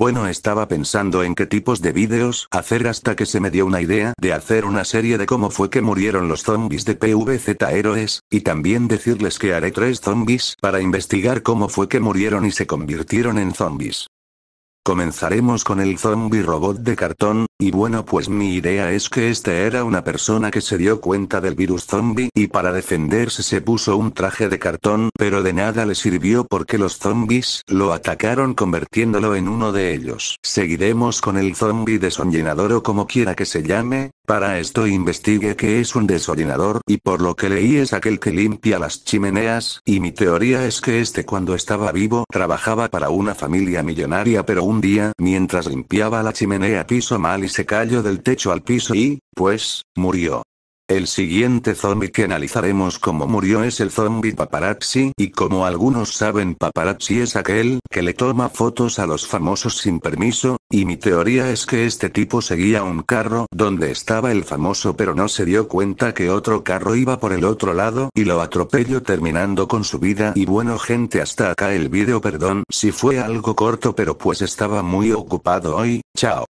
Bueno, estaba pensando en qué tipos de vídeos hacer hasta que se me dio una idea de hacer una serie de cómo fue que murieron los zombies de PVZ Héroes, y también decirles que haré tres zombies para investigar cómo fue que murieron y se convirtieron en zombies. Comenzaremos con el zombie robot de cartón, y bueno pues mi idea es que este era una persona que se dio cuenta del virus zombie y para defenderse se puso un traje de cartón pero de nada le sirvió porque los zombies lo atacaron convirtiéndolo en uno de ellos. Seguiremos con el zombie de o como quiera que se llame, para esto investigué que es un desordenador y por lo que leí es aquel que limpia las chimeneas, y mi teoría es que este cuando estaba vivo trabajaba para una familia millonaria pero un día, mientras limpiaba la chimenea piso mal y se cayó del techo al piso y, pues, murió. El siguiente zombie que analizaremos cómo murió es el zombie paparazzi, y como algunos saben paparazzi es aquel que le toma fotos a los famosos sin permiso, y mi teoría es que este tipo seguía un carro donde estaba el famoso pero no se dio cuenta que otro carro iba por el otro lado y lo atropelló terminando con su vida y bueno gente hasta acá el vídeo perdón si fue algo corto pero pues estaba muy ocupado hoy, chao.